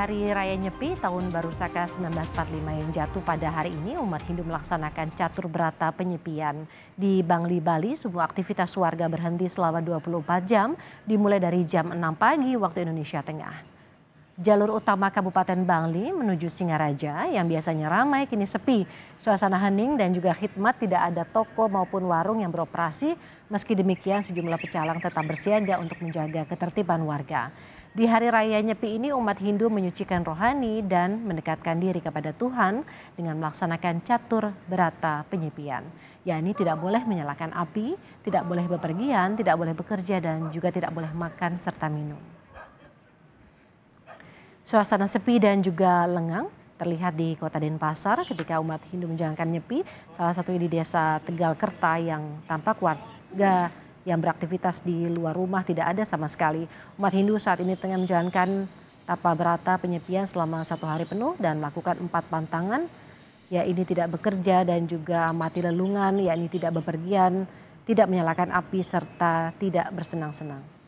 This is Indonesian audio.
Hari Raya Nyepi tahun Baru Saka 1945 yang jatuh pada hari ini, umat Hindu melaksanakan catur berata penyepian. Di Bangli, Bali, semua aktivitas warga berhenti selama 24 jam, dimulai dari jam 6 pagi waktu Indonesia Tengah. Jalur utama Kabupaten Bangli menuju Singaraja yang biasanya ramai kini sepi. Suasana hening dan juga khidmat tidak ada toko maupun warung yang beroperasi. Meski demikian sejumlah pecalang tetap bersiaga untuk menjaga ketertiban warga. Di hari raya Nyepi ini umat Hindu menyucikan rohani dan mendekatkan diri kepada Tuhan dengan melaksanakan catur berata penyepian, yakni tidak boleh menyalakan api, tidak boleh bepergian, tidak boleh bekerja dan juga tidak boleh makan serta minum. Suasana sepi dan juga lengang terlihat di kota Denpasar ketika umat Hindu menjalankan nyepi, salah satu di desa Tegal Kerta yang tampak warga yang beraktivitas di luar rumah tidak ada sama sekali. Umat Hindu saat ini tengah menjalankan tapa berata penyepian selama satu hari penuh dan melakukan empat pantangan, yakni tidak bekerja dan juga mati lelungan, yakni tidak bepergian, tidak menyalakan api, serta tidak bersenang-senang.